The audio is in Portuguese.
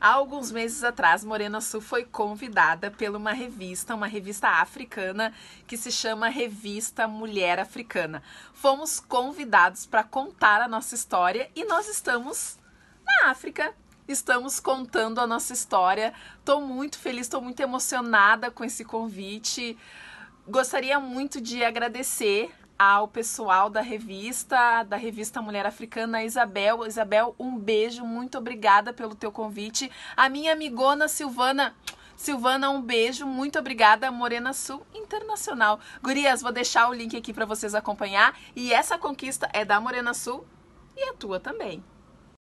Há alguns meses atrás, Morena Sul foi convidada por uma revista, uma revista africana que se chama Revista Mulher Africana. Fomos convidados para contar a nossa história e nós estamos na África estamos contando a nossa história. Estou muito feliz, estou muito emocionada com esse convite. Gostaria muito de agradecer ao pessoal da revista, da revista Mulher Africana, Isabel. Isabel, um beijo, muito obrigada pelo teu convite. A minha amigona Silvana, Silvana, um beijo, muito obrigada, Morena Sul Internacional. Gurias, vou deixar o link aqui para vocês acompanhar e essa conquista é da Morena Sul e a é tua também.